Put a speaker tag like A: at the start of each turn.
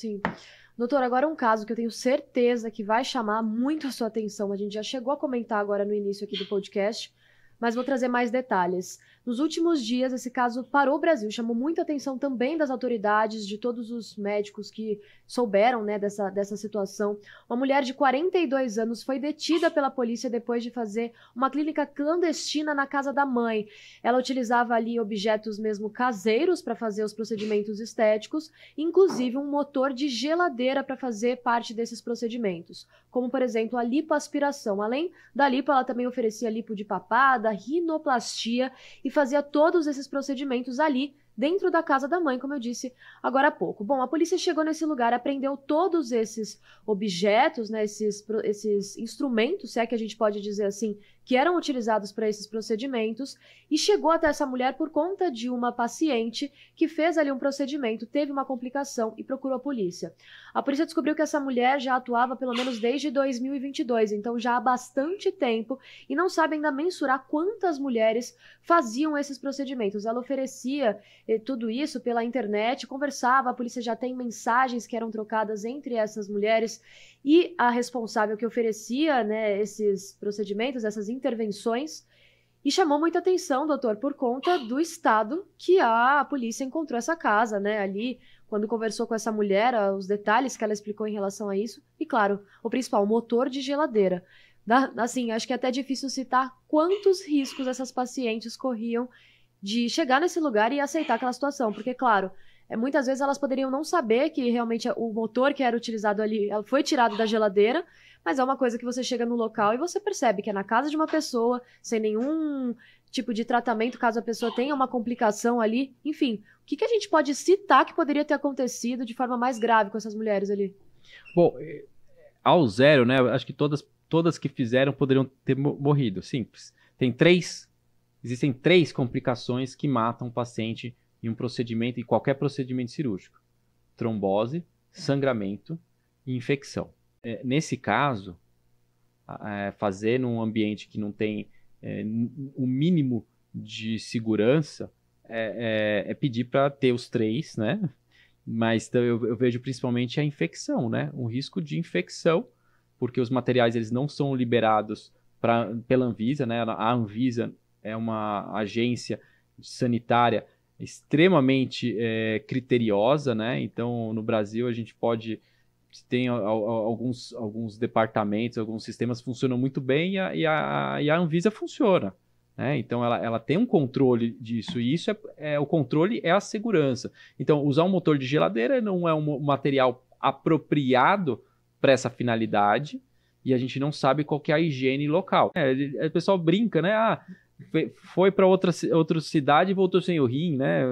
A: Sim. Doutor, agora um caso que eu tenho certeza que vai chamar muito a sua atenção. A gente já chegou a comentar agora no início aqui do podcast, mas vou trazer mais detalhes. Nos últimos dias, esse caso parou o Brasil, chamou muita atenção também das autoridades, de todos os médicos que souberam né, dessa, dessa situação. Uma mulher de 42 anos foi detida pela polícia depois de fazer uma clínica clandestina na casa da mãe. Ela utilizava ali objetos mesmo caseiros para fazer os procedimentos estéticos, inclusive um motor de geladeira para fazer parte desses procedimentos, como por exemplo a lipoaspiração. Além da lipo, ela também oferecia lipo de papada, chamada rinoplastia e fazia todos esses procedimentos ali dentro da casa da mãe, como eu disse agora há pouco. Bom, a polícia chegou nesse lugar, apreendeu todos esses objetos, né, esses, esses instrumentos, se é que a gente pode dizer assim, que eram utilizados para esses procedimentos, e chegou até essa mulher por conta de uma paciente que fez ali um procedimento, teve uma complicação e procurou a polícia. A polícia descobriu que essa mulher já atuava pelo menos desde 2022, então já há bastante tempo, e não sabe ainda mensurar quantas mulheres faziam esses procedimentos. Ela oferecia eh, tudo isso pela internet, conversava, a polícia já tem mensagens que eram trocadas entre essas mulheres e a responsável que oferecia né, esses procedimentos, essas intervenções. E chamou muita atenção, doutor, por conta do estado que a polícia encontrou essa casa, né? Ali, quando conversou com essa mulher, os detalhes que ela explicou em relação a isso. E, claro, o principal, motor de geladeira. Da, assim, acho que é até difícil citar quantos riscos essas pacientes corriam de chegar nesse lugar e aceitar aquela situação. Porque, claro, é, muitas vezes elas poderiam não saber que realmente o motor que era utilizado ali foi tirado da geladeira, mas é uma coisa que você chega no local e você percebe que é na casa de uma pessoa, sem nenhum tipo de tratamento, caso a pessoa tenha uma complicação ali. Enfim, o que, que a gente pode citar que poderia ter acontecido de forma mais grave com essas mulheres ali?
B: Bom, é, ao zero, né? Acho que todas, todas que fizeram poderiam ter morrido. Simples. Tem três existem três complicações que matam o paciente em um procedimento, em qualquer procedimento cirúrgico: trombose, sangramento e infecção. É, nesse caso, é, fazer num ambiente que não tem é, o mínimo de segurança é, é, é pedir para ter os três, né? Mas então, eu, eu vejo principalmente a infecção, né? Um risco de infecção, porque os materiais eles não são liberados pra, pela Anvisa, né? A Anvisa é uma agência sanitária extremamente é, criteriosa, né? Então, no Brasil, a gente pode tem alguns, alguns departamentos, alguns sistemas funcionam muito bem e a, e a, e a Anvisa funciona. Né? Então, ela, ela tem um controle disso e isso é, é, o controle é a segurança. Então, usar um motor de geladeira não é um material apropriado para essa finalidade e a gente não sabe qual que é a higiene local. É, o pessoal brinca, né? Ah, foi para outra, outra cidade e voltou sem o rim, né?